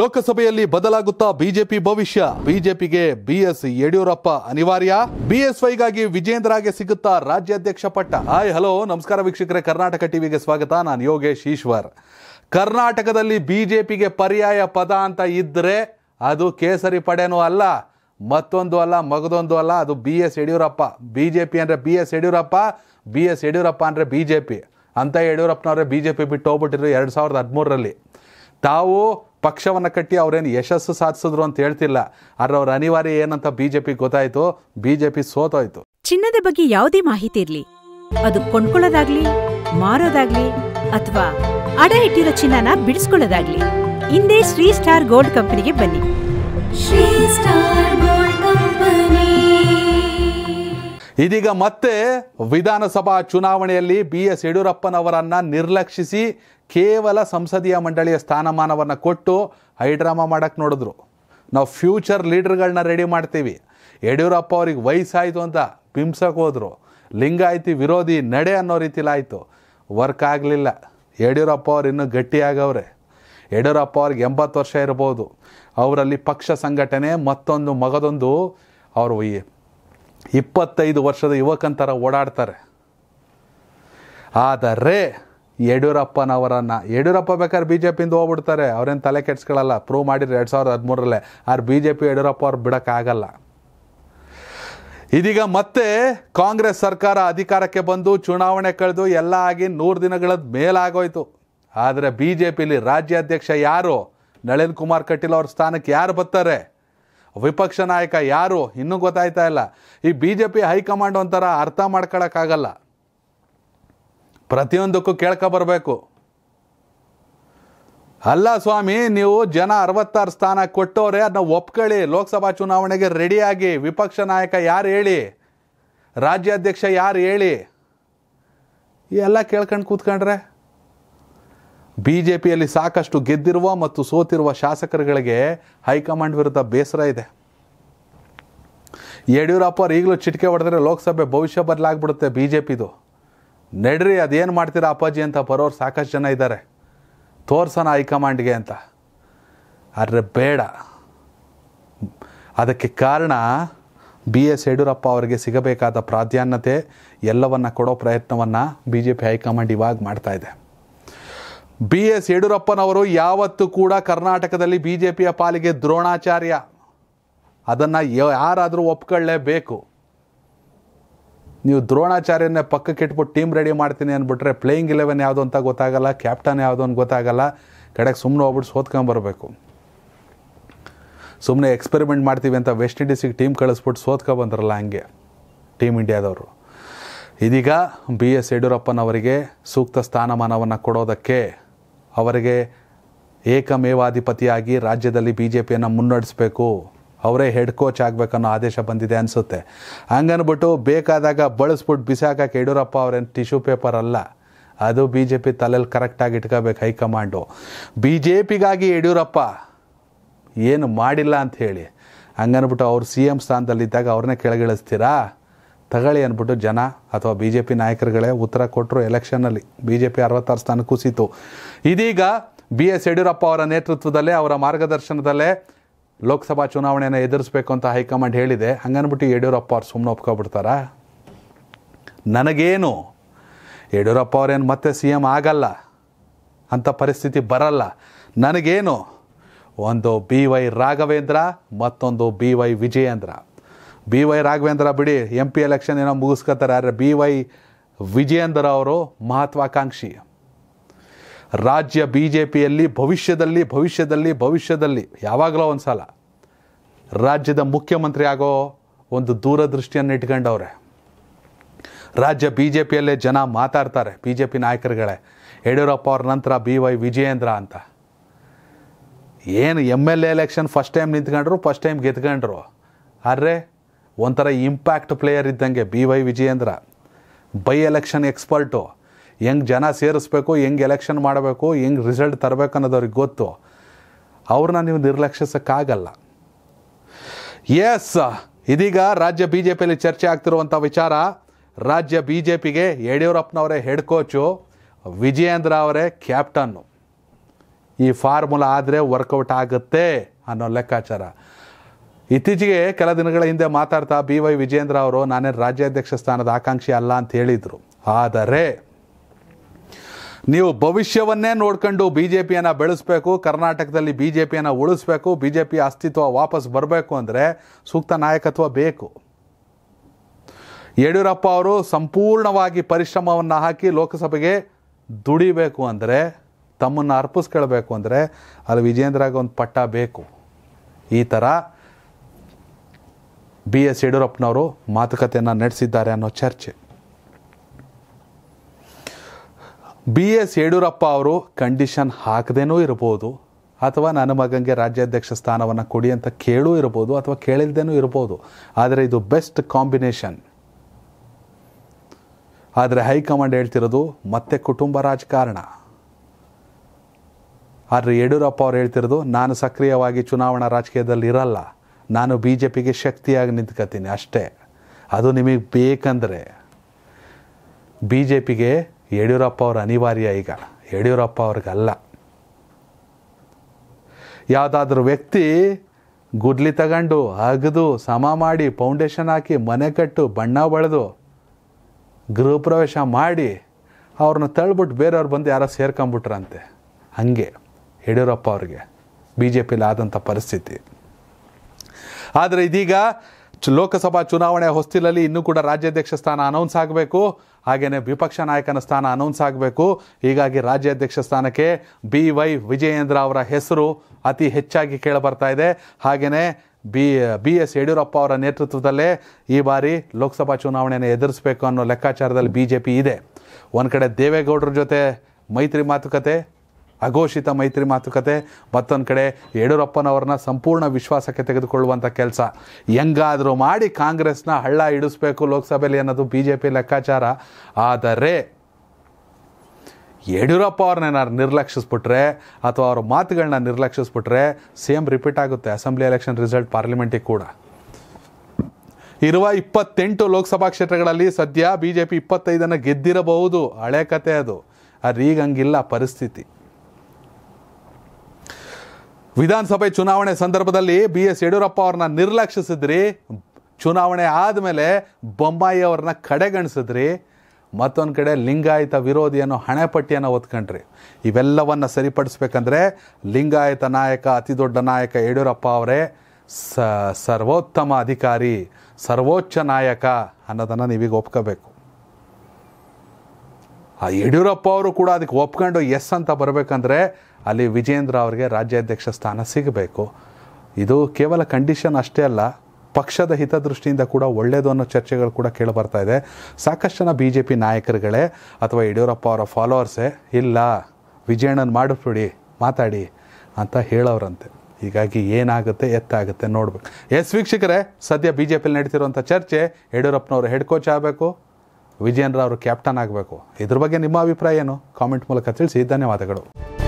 ಲೋಕಸಭೆಯಲ್ಲಿ ಬದಲಾಗುತ್ತಾ ಬಿಜೆಪಿ ಭವಿಷ್ಯ ಬಿಜೆಪಿಗೆ ಬಿಎಸ್ ಯಡಿಯೂರಪ್ಪ ಅನಿವಾರ್ಯ ಬಿಎಸ್ವೈಗಾಗಿ ವಿಜೇಂದ್ರಗೆ ಸಿಗುತ್ತಾ ರಾಜ್ಯಾಧ್ಯಕ್ಷ ಪಟ್ಟ ಹಾಯ್ ಹಲೋ ನಮಸ್ಕಾರ ವೀಕ್ಷಕರೇ ಕರ್ನಾಟಕ ಟಿವಿಗೆ ಸ್ವಾಗತ ನಾನು ಯೋಗೇಶ್ ಈಶ್ವರ್ ಕರ್ನಾಟಕದಲ್ಲಿ ಬಿಜೆಪಿಗೆ ಪರ್ಯಾಯ ಪದ ಅಂತ ಇದ್ದರೆ ಅದು ಕೇಸರಿ ಪಡೆನೂ ಅಲ್ಲ ಮತ್ತೊಂದು ಅಲ್ಲ ಮಗದೊಂದು ಅಲ್ಲ ಅದು B S Yediyurappa BJP J ಅಂದರೆ B S Yediyurappa B S Yediyurappa ಅಂದರೆ ಬಿಜೆಪಿ ಅಂತ ಯಡಿಯೂರಪ್ಪನವರೇ ಬಿಜೆಪಿ ಬಿಟ್ಟು ಹೋಗ್ಬಿಟ್ಟಿದ್ರು ಎರಡು ಸಾವಿರದ ಹದಿಮೂರರಲ್ಲಿ ತಾವು ಪಕ್ಷವನ್ನು ಕಟ್ಟಿ ಅವರೇನು ಯಶಸ್ಸು ಸಾಧಿಸಿದ್ರು ಅಂತ ಹೇಳ್ತಿಲ್ಲ ಆದರೆ ಅವ್ರ ಅನಿವಾರ್ಯ ಏನಂತ ಬಿಜೆಪಿ ಗೊತ್ತಾಯಿತು ಬಿಜೆಪಿ ಸೋತೋಯ್ತು ಚಿನ್ನದ ಬಗ್ಗೆ ಯಾವುದೇ ಮಾಹಿತಿ ಇರಲಿ ಅದು ಕೊಂಡ್ಕೊಳ್ಳೋದಾಗ್ಲಿ ಮಾರೋದಾಗ್ಲಿ ಅಥವಾ ಅಡ ಇಟ್ಟಿರೋ ಚಿನ್ನನ ಬಿಡಿಸ್ಕೊಳ್ಳೋದಾಗ್ಲಿ ಹಿಂದೆ ಶ್ರೀ ಸ್ಟಾರ್ ಗೋಲ್ಡ್ ಕಂಪನಿಗೆ ಬನ್ನಿ ಶ್ರೀ ಸ್ಟಾರ್ ಇದೀಗ ಮತ್ತೆ ವಿಧಾನಸಭಾ ಚುನಾವಣೆಯಲ್ಲಿ ಬಿ ಎಸ್ ಯಡಿಯೂರಪ್ಪನವರನ್ನು ನಿರ್ಲಕ್ಷಿಸಿ ಕೇವಲ ಸಂಸದೀಯ ಮಂಡಳಿಯ ಸ್ಥಾನಮಾನವನ್ನು ಕೊಟ್ಟು ಹೈಡ್ರಾಮಾ ಮಾಡೋಕ್ಕೆ ನೋಡಿದ್ರು ನಾವು ಫ್ಯೂಚರ್ ಲೀಡರ್ಗಳನ್ನ ರೆಡಿ ಮಾಡ್ತೀವಿ ಯಡಿಯೂರಪ್ಪ ಅವ್ರಿಗೆ ವಯಸ್ಸಾಯಿತು ಅಂತ ಬಿಂಸಕ್ಕೆ ಹೋದರು ಲಿಂಗಾಯತಿ ವಿರೋಧಿ ನಡೆ ಅನ್ನೋ ರೀತಿಲಾಯಿತು ವರ್ಕ್ ಆಗಲಿಲ್ಲ ಯಡಿಯೂರಪ್ಪ ಅವ್ರು ಇನ್ನೂ ಗಟ್ಟಿಯಾಗವ್ರೆ ಯಡಿಯೂರಪ್ಪ ಅವ್ರಿಗೆ ಎಂಬತ್ತು ವರ್ಷ ಇರ್ಬೋದು ಅವರಲ್ಲಿ ಪಕ್ಷ ಸಂಘಟನೆ ಮತ್ತೊಂದು ಮಗದೊಂದು ಅವರು ಇಪ್ಪತ್ತೈದು ವರ್ಷದ ಯುವಕಂತರ ಓಡಾಡ್ತಾರೆ ಆದರೆ ಯಡಿಯೂರಪ್ಪನವರನ್ನು ಯಡಿಯೂರಪ್ಪ ಬೇಕಾದ್ರೆ ಬಿ ಜೆ ಪಿಯಿಂದ ಹೋಗ್ಬಿಡ್ತಾರೆ ಅವ್ರೇನು ತಲೆ ಕೆಡ್ಸ್ಕೊಳ್ಳಲ್ಲ ಪ್ರೂವ್ ಮಾಡಿದ್ರು ಎರಡು ಸಾವಿರದ ಹದಿಮೂರರಲ್ಲೇ ಆದ್ರೆ ಬಿ ಜೆ ಪಿ ಯಡಿಯೂರಪ್ಪ ಅವ್ರು ಬಿಡೋಕ್ಕಾಗಲ್ಲ ಇದೀಗ ಮತ್ತೆ ಕಾಂಗ್ರೆಸ್ ಸರ್ಕಾರ ಅಧಿಕಾರಕ್ಕೆ ಬಂದು ಚುನಾವಣೆ ಕಳೆದು ಎಲ್ಲ ಆಗಿ ನೂರು ದಿನಗಳದ್ದು ಮೇಲಾಗೋಯ್ತು ಆದರೆ ಬಿ ಜೆ ಪಿಲಿ ರಾಜ್ಯಾಧ್ಯಕ್ಷ ಯಾರು ನಳಿನ್ ಕುಮಾರ್ ಕಟೀಲ್ ಅವ್ರ ಸ್ಥಾನಕ್ಕೆ ಯಾರು ಬರ್ತಾರೆ ವಿಪಕ್ಷ ನಾಯಕ ಯಾರು ಇನ್ನೂ ಗೊತ್ತಾಯ್ತಾ ಇಲ್ಲ ಈ ಬಿ ಜೆ ಪಿ ಹೈಕಮಾಂಡ್ ಒಂಥರ ಅರ್ಥ ಮಾಡ್ಕೊಳಕ್ಕಾಗಲ್ಲ ಪ್ರತಿಯೊಂದಕ್ಕೂ ಬರಬೇಕು ಅಲ್ಲ ಸ್ವಾಮಿ ನೀವು ಜನ ಅರವತ್ತಾರು ಸ್ಥಾನ ಕೊಟ್ಟವ್ರೆ ಅದನ್ನ ಒಪ್ಕೊಳ್ಳಿ ಲೋಕಸಭಾ ಚುನಾವಣೆಗೆ ರೆಡಿಯಾಗಿ ವಿಪಕ್ಷ ನಾಯಕ ಯಾರು ಹೇಳಿ ರಾಜ್ಯಾಧ್ಯಕ್ಷ ಯಾರು ಹೇಳಿ ಎಲ್ಲ ಕೇಳ್ಕೊಂಡು ಕೂತ್ಕೊಂಡ್ರೆ ಬಿ ಜೆ ಪಿಯಲ್ಲಿ ಸಾಕಷ್ಟು ಗೆದ್ದಿರುವ ಮತ್ತು ಸೋತಿರುವ ಶಾಸಕರುಗಳಿಗೆ ಹೈಕಮಾಂಡ್ ವಿರುದ್ಧ ಬೇಸರ ಇದೆ ಯಡಿಯೂರಪ್ಪ ಅವ್ರು ಈಗಲೂ ಚಿಟಿಕೆ ಹೊಡೆದ್ರೆ ಲೋಕಸಭೆ ಭವಿಷ್ಯ ಬದಲಾಗ್ಬಿಡುತ್ತೆ ಬಿ ಜೆ ಪಿದು ನಡ್ರಿ ಅದೇನು ಮಾಡ್ತೀರಾ ಅಪ್ಪಾಜಿ ಅಂತ ಬರೋರು ಸಾಕಷ್ಟು ಜನ ಇದ್ದಾರೆ ತೋರ್ಸೋಣ ಹೈಕಮಾಂಡ್ಗೆ ಅಂತ ಆದರೆ ಬೇಡ ಅದಕ್ಕೆ ಕಾರಣ ಬಿ ಎಸ್ ಯಡಿಯೂರಪ್ಪ ಅವರಿಗೆ ಸಿಗಬೇಕಾದ ಪ್ರಾಧಾನ್ಯತೆ ಎಲ್ಲವನ್ನು ಕೊಡೋ ಪ್ರಯತ್ನವನ್ನು ಬಿ ಜೆ ಪಿ ಹೈಕಮಾಂಡ್ ಇವಾಗ ಮಾಡ್ತಾಯಿದೆ ಬಿ ಎಸ್ ಯಡಿಯೂರಪ್ಪನವರು ಯಾವತ್ತೂ ಕೂಡ ಕರ್ನಾಟಕದಲ್ಲಿ ಬಿ ಜೆ ಪಿಯ ಪಾಲಿಗೆ ದ್ರೋಣಾಚಾರ್ಯ ಅದನ್ನು ಯಾರಾದರೂ ಒಪ್ಕೊಳ್ಳೇಬೇಕು ನೀವು ದ್ರೋಣಾಚಾರ್ಯನೇ ಪಕ್ಕಕ್ಕೆ ಇಟ್ಬಿಟ್ಟು ಟೀಮ್ ರೆಡಿ ಮಾಡ್ತೀನಿ ಅಂದ್ಬಿಟ್ರೆ ಪ್ಲೇಯಿಂಗ್ ಇಲೆವೆನ್ ಯಾವುದು ಅಂತ ಗೊತ್ತಾಗಲ್ಲ ಕ್ಯಾಪ್ಟನ್ ಯಾವುದು ಅಂತ ಗೊತ್ತಾಗಲ್ಲ ಕಡೆಗೆ ಸುಮ್ಮನೆ ಹೋಗ್ಬಿಟ್ಟು ಸೋತ್ಕೊಂಬರ್ಬೇಕು ಸುಮ್ಮನೆ ಎಕ್ಸ್ಪೆರಿಮೆಂಟ್ ಮಾಡ್ತೀವಿ ಅಂತ ವೆಸ್ಟ್ ಇಂಡೀಸಿಗೆ ಟೀಮ್ ಕಳಿಸ್ಬಿಟ್ಟು ಸೋತ್ಕೊ ಹಂಗೆ ಟೀಮ್ ಇಂಡಿಯಾದವರು ಇದೀಗ ಬಿ ಎಸ್ ಯಡಿಯೂರಪ್ಪನವರಿಗೆ ಸೂಕ್ತ ಸ್ಥಾನಮಾನವನ್ನು ಕೊಡೋದಕ್ಕೆ ಅವರಿಗೆ ಏಕಮೇವಾಧಿಪತಿಯಾಗಿ ರಾಜ್ಯದಲ್ಲಿ ಬಿ ಜೆ ಪಿಯನ್ನು ಮುನ್ನಡೆಸಬೇಕು ಅವರೇ ಹೆಡ್ ಕೋಚ್ ಆಗಬೇಕನ್ನೋ ಆದೇಶ ಬಂದಿದೆ ಅನಿಸುತ್ತೆ ಹಂಗನ್ಬಿಟ್ಟು ಬೇಕಾದಾಗ ಬಳಸ್ಬಿಟ್ಟು ಬಿಸಾಕಕ್ಕೆ ಯಡಿಯೂರಪ್ಪ ಅವರೇನು ಟಿಶ್ಯೂ ಪೇಪರ್ ಅಲ್ಲ ಅದು ಬಿ ಜೆ ಪಿ ತಲೆಯಲ್ಲಿ ಕರೆಕ್ಟಾಗಿ ಇಟ್ಕೋಬೇಕು ಹೈಕಮಾಂಡು ಬಿ ಜೆ ಪಿಗಾಗಿ ಯಡಿಯೂರಪ್ಪ ಏನು ಮಾಡಿಲ್ಲ ಅಂತ ಹೇಳಿ ಹಂಗನ್ಬಿಟ್ಟು ಅವ್ರು ಸಿ ಎಮ್ ಸ್ಥಾನದಲ್ಲಿದ್ದಾಗ ಅವ್ರನ್ನೇ ಕೆಳಗಿಳಿಸ್ತೀರಾ ತಗೊಳ್ಳಿ ಅಂದ್ಬಿಟ್ಟು ಜನ ಅಥವಾ ಬಿ ಜೆ ಪಿ ನಾಯಕರುಗಳೇ ಉತ್ತರ ಕೊಟ್ಟರು ಎಲೆಕ್ಷನಲ್ಲಿ ಬಿ ಜೆ ಪಿ ಅರವತ್ತಾರು ಸ್ಥಾನ ಕುಸಿತು ಇದೀಗ ಬಿ ಎಸ್ ಯಡಿಯೂರಪ್ಪ ಅವರ ನೇತೃತ್ವದಲ್ಲೇ ಅವರ ಮಾರ್ಗದರ್ಶನದಲ್ಲೇ ಲೋಕಸಭಾ ಚುನಾವಣೆಯನ್ನು ಎದುರಿಸಬೇಕು ಅಂತ ಹೈಕಮಾಂಡ್ ಹೇಳಿದೆ ಹಂಗನ್ಬಿಟ್ಟು ಯಡಿಯೂರಪ್ಪ ಅವ್ರು ಸುಮ್ಮನೆ ಒಪ್ಕೊಬಿಡ್ತಾರ ನನಗೇನು ಯಡಿಯೂರಪ್ಪ ಅವರೇನು ಮತ್ತೆ ಸಿ ಎಮ್ ಆಗಲ್ಲ ಅಂಥ ಪರಿಸ್ಥಿತಿ ಬರಲ್ಲ ನನಗೇನು ಒಂದು ಬಿ ವೈ ರಾಘವೇಂದ್ರ ಮತ್ತೊಂದು B Y Vijayendra B Y Raghavendra ಬಿಡಿ ಎಂ ಪಿ ಎಲೆಕ್ಷನ್ ಏನೋ ಮುಗಿಸ್ಕೋತಾರೆ ಆದರೆ ಬಿ ವೈ ವಿಜಯೇಂದ್ರ ಅವರು ಮಹತ್ವಾಕಾಂಕ್ಷಿ ರಾಜ್ಯ ಬಿ ಜೆ ಪಿಯಲ್ಲಿ ಭವಿಷ್ಯದಲ್ಲಿ ಭವಿಷ್ಯದಲ್ಲಿ ಭವಿಷ್ಯದಲ್ಲಿ ಯಾವಾಗಲೋ ಒಂದು ಸಲ ರಾಜ್ಯದ ಮುಖ್ಯಮಂತ್ರಿ ಆಗೋ ಒಂದು ದೂರದೃಷ್ಟಿಯನ್ನು ಇಟ್ಕೊಂಡವ್ರೆ ರಾಜ್ಯ ಬಿ ಜೆ ಪಿಯಲ್ಲೇ ಜನ ಮಾತಾಡ್ತಾರೆ ಬಿ ಜೆ ಪಿ ನಾಯಕರುಗಳೇ ಯಡಿಯೂರಪ್ಪ ಅವ್ರ ನಂತರ ಬಿ ವೈ ವಿಜಯೇಂದ್ರ ಅಂತ ಏನು M L A election first time ನಿಂತ್ಕೊಂಡ್ರು ಫಸ್ಟ್ ಟೈಮ್ ಗೆದ್ಕೊಂಡ್ರು ಆದರೆ ಒಂಥರ ಇಂಪ್ಯಾಕ್ಟ್ ಪ್ಲೇಯರ್ ಇದ್ದಂಗೆ B Y Vijayendra by election expert ಹೆಂಗೆ ಜನ ಸೇರಿಸ್ಬೇಕು ಹೆಂಗೆ ಎಲೆಕ್ಷನ್ ಮಾಡಬೇಕು ಹೆಂಗೆ ರಿಸಲ್ಟ್ ತರಬೇಕು ಅನ್ನೋದವ್ರಿಗೆ ಗೊತ್ತು ಅವ್ರನ್ನ ನೀವು ನಿರ್ಲಕ್ಷಿಸೋಕ್ಕಾಗಲ್ಲ ಎಸ್ ಇದೀಗ ರಾಜ್ಯ ಬಿ ಜೆ ಪಿಯಲ್ಲಿ ಚರ್ಚೆ ಆಗ್ತಿರುವಂಥ ವಿಚಾರ ರಾಜ್ಯ ಬಿ ಜೆ ಪಿಗೆ ಯಡಿಯೂರಪ್ಪನವರೇ ಹೆಡ್ ಕೋಚು ವಿಜಯೇಂದ್ರ ಅವರೇ ಕ್ಯಾಪ್ಟನ್ನು ಈ ಫಾರ್ಮುಲಾ ಆದರೆ ವರ್ಕೌಟ್ ಆಗುತ್ತೆ ಅನ್ನೋ ಲೆಕ್ಕಾಚಾರ ಇತ್ತೀಚೆಗೆ ಕೆಲ ದಿನಗಳ ಹಿಂದೆ ಮಾತಾಡ್ತಾ ಬಿ ವೈ ವಿಜೇಂದ್ರ ಅವರು ನಾನೇ ರಾಜ್ಯಾಧ್ಯಕ್ಷ ಸ್ಥಾನದ ಆಕಾಂಕ್ಷಿ ಅಲ್ಲ ಅಂತ ಹೇಳಿದರು ಆದರೆ ನೀವು ಭವಿಷ್ಯವನ್ನೇ ನೋಡ್ಕೊಂಡು ಬಿ ಜೆ ಪಿಯನ್ನು ಬೆಳೆಸಬೇಕು ಕರ್ನಾಟಕದಲ್ಲಿ ಬಿ ಜೆ ಪಿಯನ್ನು ಉಳಿಸ್ಬೇಕು ಬಿ ಜೆ ಪಿ ಅಸ್ತಿತ್ವ ವಾಪಸ್ ಬರಬೇಕು ಅಂದರೆ ಸೂಕ್ತ ನಾಯಕತ್ವ ಬೇಕು ಯಡಿಯೂರಪ್ಪ ಅವರು ಸಂಪೂರ್ಣವಾಗಿ ಪರಿಶ್ರಮವನ್ನು ಹಾಕಿ ಲೋಕಸಭೆಗೆ ದುಡಿಬೇಕು ಅಂದರೆ ತಮ್ಮನ್ನು ಅರ್ಪಿಸ್ಕೊಳ್ಬೇಕು ಅಂದರೆ ಅಲ್ಲಿ ವಿಜೇಂದ್ರಾಗ ಒಂದು ಪಟ್ಟ ಬೇಕು ಈ ಥರ ಬಿ ಎಸ್ ಯಡಿಯೂರಪ್ಪನವರು ಮಾತುಕತೆಯನ್ನು ನಡೆಸಿದ್ದಾರೆ ಅನ್ನೋ ಚರ್ಚೆ ಬಿ ಎಸ್ ಯಡಿಯೂರಪ್ಪ ಅವರು ಕಂಡೀಷನ್ ಹಾಕದೇನೂ ಇರ್ಬೋದು ಅಥವಾ ನನ್ನ ಮಗನಿಗೆ ರಾಜ್ಯಾಧ್ಯಕ್ಷ ಸ್ಥಾನವನ್ನು ಕೊಡಿ ಅಂತ ಕೇಳೂ ಇರ್ಬೋದು ಅಥವಾ ಕೇಳಿಲ್ದೇನೂ ಇರ್ಬೋದು ಆದರೆ ಇದು ಬೆಸ್ಟ್ ಕಾಂಬಿನೇಷನ್ ಆದರೆ ಹೈಕಮಾಂಡ್ ಹೇಳ್ತಿರೋದು ಮತ್ತೆ ಕುಟುಂಬ ರಾಜಕಾರಣ ಆದರೆ ಯಡಿಯೂರಪ್ಪ ಅವರು ಹೇಳ್ತಿರೋದು ನಾನು ಸಕ್ರಿಯವಾಗಿ ಚುನಾವಣಾ ರಾಜಕೀಯದಲ್ಲಿ ಇರಲ್ಲ ನಾನು ಬಿ ಜೆ ಪಿಗೆ ಶಕ್ತಿಯಾಗಿ ನಿಂತ್ಕೋತೀನಿ ಅಷ್ಟೇ ಅದು ನಿಮಗೆ ಬೇಕಂದರೆ ಬಿ ಜೆ ಪಿಗೆ ಯಡಿಯೂರಪ್ಪ ಅವರು ಅನಿವಾರ್ಯ ಈಗ ಯಡಿಯೂರಪ್ಪ ಅವ್ರಿಗಲ್ಲ ಯಾವುದಾದ್ರೂ ವ್ಯಕ್ತಿ ಗುಡ್ಲಿ ತಗೊಂಡು ಅಗದು ಸಮ ಮಾಡಿ ಫೌಂಡೇಶನ್ ಹಾಕಿ ಮನೆ ಕಟ್ಟು ಬಣ್ಣ ಬಳೆದು ಗೃಹ ಪ್ರವೇಶ ಮಾಡಿ ಅವ್ರನ್ನ ತಳ್ಬಿಟ್ಟು ಬೇರೆಯವ್ರು ಬಂದು ಯಾರೋ ಸೇರ್ಕೊಂಬಿಟ್ರಂತೆ ಹಂಗೆ ಯಡಿಯೂರಪ್ಪ ಅವ್ರಿಗೆ ಬಿ ಜೆ ಪಿಲಿ ಆದಂಥ ಪರಿಸ್ಥಿತಿ ಆದರೆ ಇದೀಗ ಲೋಕಸಭಾ ಚುನಾವಣೆ ಹೊಸ್ತಿಲಲ್ಲಿ ಇನ್ನೂ ಕೂಡ ರಾಜ್ಯಾಧ್ಯಕ್ಷ ಸ್ಥಾನ ಅನೌನ್ಸ್ ಆಗಬೇಕು ಹಾಗೆಯೇ ವಿಪಕ್ಷ ನಾಯಕನ ಸ್ಥಾನ ಅನೌನ್ಸ್ ಆಗಬೇಕು ಹೀಗಾಗಿ ರಾಜ್ಯಾಧ್ಯಕ್ಷ ಸ್ಥಾನಕ್ಕೆ ಬಿ ವೈ ವಿಜಯೇಂದ್ರ ಅವರ ಹೆಸರು ಅತಿ ಹೆಚ್ಚಾಗಿ ಕೇಳಬರ್ತಾ ಇದೆ ಹಾಗೆಯೇ ಬಿ ಬಿ ಎಸ್ ಯಡಿಯೂರಪ್ಪ ಅವರ ನೇತೃತ್ವದಲ್ಲೇ ಈ ಬಾರಿ ಲೋಕಸಭಾ ಚುನಾವಣೆಯನ್ನು ಎದುರಿಸಬೇಕು ಅನ್ನೋ ಲೆಕ್ಕಾಚಾರದಲ್ಲಿ ಬಿ ಜೆ ಪಿ ಇದೆ ಒಂದು ಕಡೆ ದೇವೇಗೌಡರ ಜೊತೆ ಮೈತ್ರಿ ಮಾತುಕತೆ ಅಘೋಷಿತ ಮೈತ್ರಿ ಮಾತುಕತೆ ಮತ್ತೊಂದು ಕಡೆ ಯಡಿಯೂರಪ್ಪನವ್ರನ್ನ ಸಂಪೂರ್ಣ ವಿಶ್ವಾಸಕ್ಕೆ ತೆಗೆದುಕೊಳ್ಳುವಂಥ ಕೆಲಸ ಹೆಂಗಾದರೂ ಮಾಡಿ ಕಾಂಗ್ರೆಸ್ನ ಹಳ್ಳ ಇಡಿಸ್ಬೇಕು ಲೋಕಸಭೆಯಲ್ಲಿ ಅನ್ನೋದು ಬಿ ಜೆ ಪಿ ಲೆಕ್ಕಾಚಾರ ಆದರೆ ಯಡಿಯೂರಪ್ಪ ಅವ್ರನ್ನ ನಿರ್ಲಕ್ಷಿಸ್ಬಿಟ್ರೆ ಅಥವಾ ಅವ್ರ ಮಾತುಗಳನ್ನ ನಿರ್ಲಕ್ಷಿಸ್ಬಿಟ್ರೆ ಸೇಮ್ ರಿಪೀಟ್ ಆಗುತ್ತೆ ಅಸೆಂಬ್ಲಿ ಎಲೆಕ್ಷನ್ ರಿಸಲ್ಟ್ ಪಾರ್ಲಿಮೆಂಟಿಗೆ ಕೂಡ ಇರುವ ಇಪ್ಪತ್ತೆಂಟು ಲೋಕಸಭಾ ಕ್ಷೇತ್ರಗಳಲ್ಲಿ ಸದ್ಯ ಬಿ ಜೆ ಪಿ ಇಪ್ಪತ್ತೈದನ್ನು ಗೆದ್ದಿರಬಹುದು ಹಳೆ ಕತೆ ಅದು ಆದರೆ ಈಗ ಹಂಗಿಲ್ಲ ಪರಿಸ್ಥಿತಿ ವಿಧಾನಸಭೆ ಚುನಾವಣೆ ಸಂದರ್ಭದಲ್ಲಿ ಬಿ ಎಸ್ ಯಡಿಯೂರಪ್ಪ ಅವ್ರನ್ನ ನಿರ್ಲಕ್ಷಿಸಿದ್ರಿ ಚುನಾವಣೆ ಆದಮೇಲೆ ಬೊಂಬಾಯಿ ಅವ್ರನ್ನ ಕಡೆಗಣಿಸಿದ್ರಿ ಮತ್ತೊಂದು ಕಡೆ ಲಿಂಗಾಯತ ವಿರೋಧಿ ಅನ್ನೋ ಹಣೆಪಟ್ಟಿಯನ್ನು ಒತ್ಕೊಂಡ್ರಿ ಇವೆಲ್ಲವನ್ನು ಸರಿಪಡಿಸ್ಬೇಕಂದ್ರೆ ಲಿಂಗಾಯತ ನಾಯಕ ಅತಿ ದೊಡ್ಡ ನಾಯಕ ಯಡಿಯೂರಪ್ಪ ಅವರೇ ಸ ಸರ್ವೋತ್ತಮ ಅಧಿಕಾರಿ ಸರ್ವೋಚ್ಚ ನಾಯಕ ಅನ್ನೋದನ್ನು ನೀವೀಗ ಒಪ್ಕೋಬೇಕು ಆ ಯಡಿಯೂರಪ್ಪ ಅವರು ಕೂಡ ಅದಕ್ಕೆ ಒಪ್ಕೊಂಡು ಎಸ್ ಅಂತ ಬರಬೇಕಂದ್ರೆ ಅಲ್ಲಿ ವಿಜೇಂದ್ರ ಅವರಿಗೆ ರಾಜ್ಯಾಧ್ಯಕ್ಷ ಸ್ಥಾನ ಸಿಗಬೇಕು ಇದು ಕೇವಲ ಕಂಡೀಷನ್ ಅಷ್ಟೇ ಅಲ್ಲ ಪಕ್ಷದ ಹಿತದೃಷ್ಟಿಯಿಂದ ಕೂಡ ಒಳ್ಳೆಯದು ಅನ್ನೋ ಚರ್ಚೆಗಳು ಕೂಡ ಕೇಳಿಬರ್ತಾ ಇದೆ ಸಾಕಷ್ಟು ಜನ ಬಿ ಜೆ ಪಿ ನಾಯಕರುಗಳೇ ಅಥವಾ ಯಡಿಯೂರಪ್ಪ ಅವರ ಫಾಲೋವರ್ಸೇ ಇಲ್ಲ ವಿಜಯಣ್ಣನ ಮಾಡಿಬಿಡಿ ಮಾತಾಡಿ ಅಂತ ಹೇಳೋರಂತೆ ಹೀಗಾಗಿ ಏನಾಗುತ್ತೆ ಎತ್ತಾಗುತ್ತೆ ನೋಡ್ಬೇಕು ಎಸ್ ವೀಕ್ಷಕರೇ ಸದ್ಯ ಬಿ ಜೆ ಪಿಲಿ ನಡೀತಿರುವಂಥ ಚರ್ಚೆ ಯಡಿಯೂರಪ್ಪನವರು ಹೆಡ್ ಕೋಚ್ ಆಗಬೇಕು ವಿಜಯೇಂದ್ರ ಅವರು ಕ್ಯಾಪ್ಟನ್ ಆಗಬೇಕು ಇದ್ರ ಬಗ್ಗೆ ನಿಮ್ಮ ಅಭಿಪ್ರಾಯ ಏನು ಕಾಮೆಂಟ್ ಮೂಲಕ ತಿಳಿಸಿ ಧನ್ಯವಾದಗಳು